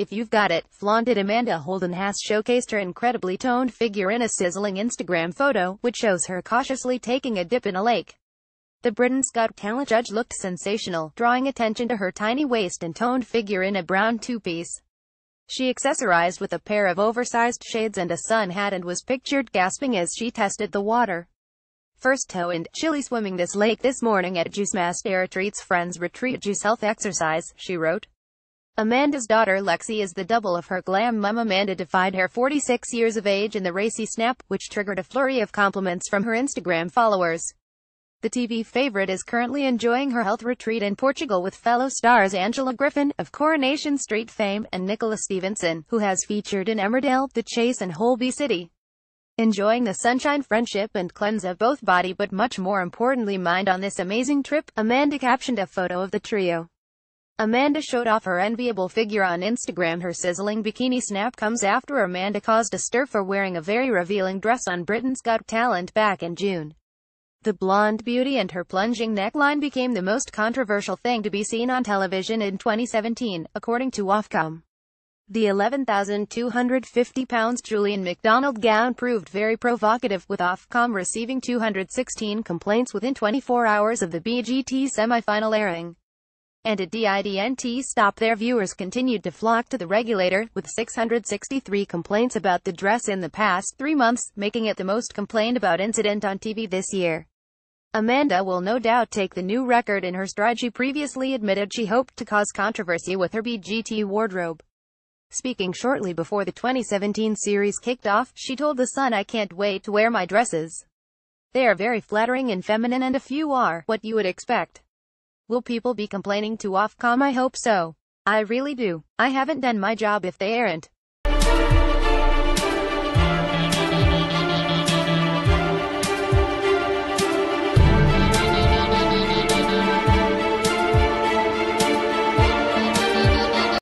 If you've got it, flaunted Amanda Holden has showcased her incredibly toned figure in a sizzling Instagram photo, which shows her cautiously taking a dip in a lake. The Britain's Got Talent judge looked sensational, drawing attention to her tiny waist and toned figure in a brown two-piece. She accessorized with a pair of oversized shades and a sun hat and was pictured gasping as she tested the water. First toe and chilly swimming this lake this morning at Juice Master Retreats Friends Retreat Juice Health Exercise, she wrote. Amanda's daughter Lexi is the double of her glam mum Amanda defied her 46 years of age in the racy snap, which triggered a flurry of compliments from her Instagram followers. The TV favorite is currently enjoying her health retreat in Portugal with fellow stars Angela Griffin, of Coronation Street fame, and Nicola Stevenson, who has featured in Emmerdale, The Chase and Holby City. Enjoying the sunshine friendship and cleanse of both body but much more importantly mind on this amazing trip, Amanda captioned a photo of the trio. Amanda showed off her enviable figure on Instagram. Her sizzling bikini snap comes after Amanda caused a stir for wearing a very revealing dress on Britain's Got Talent back in June. The blonde beauty and her plunging neckline became the most controversial thing to be seen on television in 2017, according to Ofcom. The 11,250 pounds Julian McDonald gown proved very provocative, with Ofcom receiving 216 complaints within 24 hours of the BGT semi-final airing and a DIDNT stop their viewers continued to flock to the regulator, with 663 complaints about the dress in the past three months, making it the most complained about incident on TV this year. Amanda will no doubt take the new record in her stride she previously admitted she hoped to cause controversy with her BGT wardrobe. Speaking shortly before the 2017 series kicked off, she told The Sun I can't wait to wear my dresses. They are very flattering and feminine and a few are what you would expect. Will people be complaining to Ofcom? I hope so. I really do. I haven't done my job if they aren't.